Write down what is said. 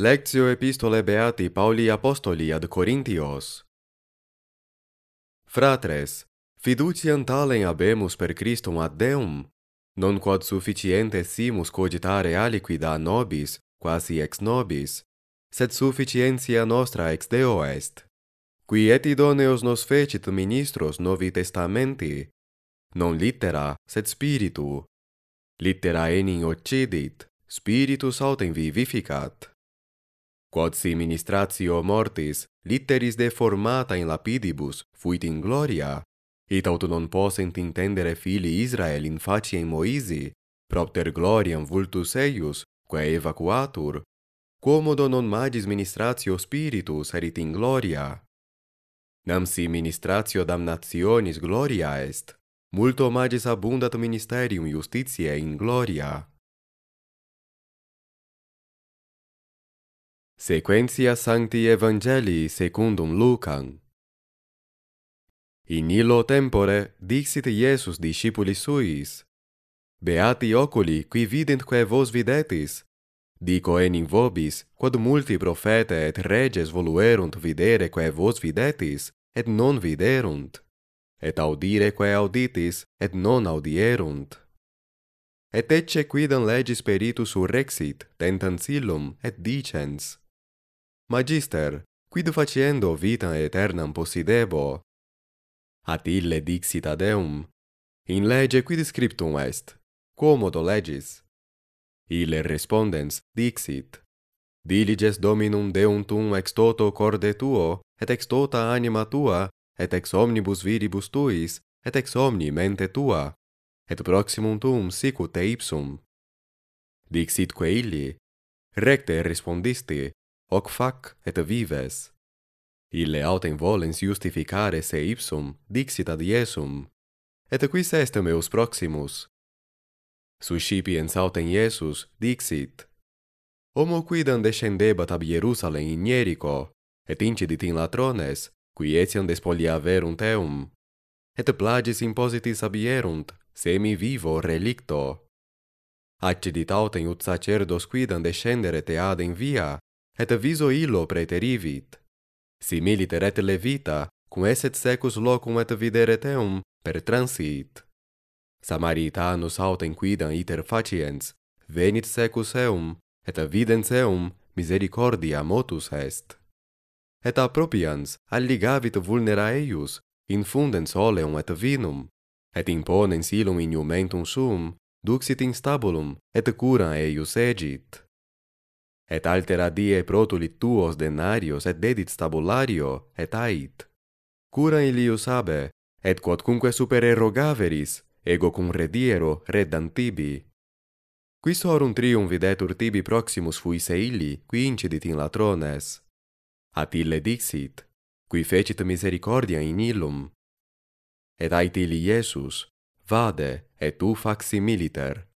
Lectio Epistole Beati Pauli Apostoli ad Corinthios Fratres, fiducian talen abemus per Christum ad Deum, non quod sufficiente simus cogitare aliquida nobis, quasi ex nobis, sed sufficientia nostra ex Deo est. Qui et idoneos nos fecit ministros novi testamenti, non littera, sed spiritu. Littera enim occidit, spiritus autem vivificat. Quod si ministratio mortis litteris deformata in lapidibus fuit in gloria, itaut non posent intendere fili Israel in facie in Moisi, propter gloriam vultus eius, quae evacuatur, comodo non magis ministratio spiritus erit in gloria. Nam si ministratio damnationis gloria est, multo magis abundat ministerium justitiae in gloria. Sequentia Sancti Evangelii secundum Lucam. In illo tempore dixit Iesus discipuli suis, Beati oculi qui vident quae vos videtis, dico enim vobis, quod multi profete et reges voluerunt videre quae vos videtis, et non viderunt, et audire quae auditis, et non audierunt. Et ecce quidam legis peritus urrexit, tentans illum, et dicens, Magister, quid faciendo vitam aeternam possidebo? At ille dixit ad eum, in lege quid scriptum est? Quomodo legis? Ille respondens dixit, Diliges dominum deum tum ex toto corde tuo, et ex tota anima tua, et ex omnibus viribus tuis, et ex omni mente tua, et proximum tuum sicut te ipsum. Dixitque illi, recte respondisti, hoc fac et vives. Ille autem volens justificare se ipsum dixit ad Iesum, et quis est meus proximus? Suscipiens autem Iesus dixit, Homo quidam descendebat ab Jerusalem in Jericho, et incidit in latrones, qui etiam despoliaverunt eum, et plagis impositis abierunt, semi vivo relicto. Accedit autem ut sacerdos quidam descendere te ad in via, et viso illo preterivit. Similiter et levita, cum eset secus locum et videre teum, per transit. Samaritanus autem quidam iter faciens, venit secus eum, et videns eum misericordia motus est. Et apropians alligavit vulnera eius, infundens oleum et vinum, et imponens illum inumentum sum, duxit in stabulum, et curam eius egit et altera die protulit tuos denarios et dedit stabulario et ait cura ilius habe et quod cumque erogaveris, ego cum rediero reddant tibi quis horum trium videtur tibi proximus fuise illi qui incidit in latrones at ille dixit qui fecit misericordia in illum et ait illi iesus vade et tu militer.